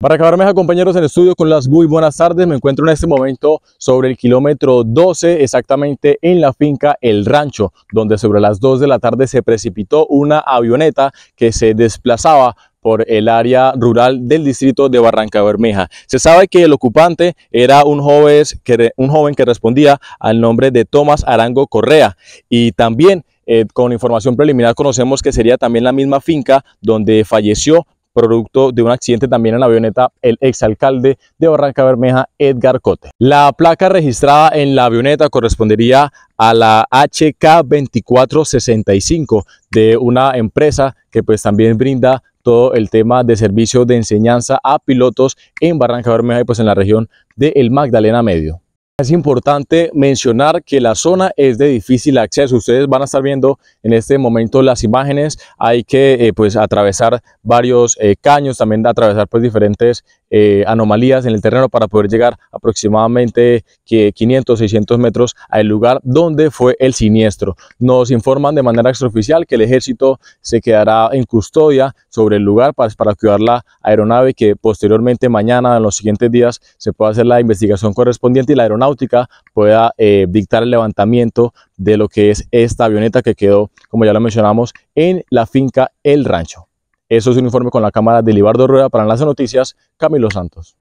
Para acabar, compañeros en estudio con las muy buenas tardes. Me encuentro en este momento sobre el kilómetro 12, exactamente en la finca El Rancho, donde sobre las 2 de la tarde se precipitó una avioneta que se desplazaba por el área rural del distrito de Barranca Bermeja. Se sabe que el ocupante era un joven que, respondía al nombre de Tomás Arango Correa y también eh, con información preliminar conocemos que sería también la misma finca donde falleció producto de un accidente también en la avioneta el exalcalde de Barranca Bermeja, Edgar Cote. La placa registrada en la avioneta correspondería a la HK2465 de una empresa que pues también brinda todo el tema de servicio de enseñanza a pilotos en Barranca Bermeja y pues en la región de Magdalena Medio. Es importante mencionar que la zona es de difícil acceso. Ustedes van a estar viendo en este momento las imágenes. Hay que eh, pues atravesar varios eh, caños, también atravesar pues diferentes eh, anomalías en el terreno para poder llegar aproximadamente 500, 600 metros al lugar donde fue el siniestro. Nos informan de manera extraoficial que el ejército se quedará en custodia sobre el lugar para, cuidar la aeronave que posteriormente mañana, en los siguientes días, se pueda hacer la investigación correspondiente y la aeronáutica pueda eh, dictar el levantamiento de lo que es esta avioneta que quedó, como ya lo mencionamos, en la finca El Rancho. Eso es un informe con la cámara de Libardo Rueda para las Noticias, Camilo Santos.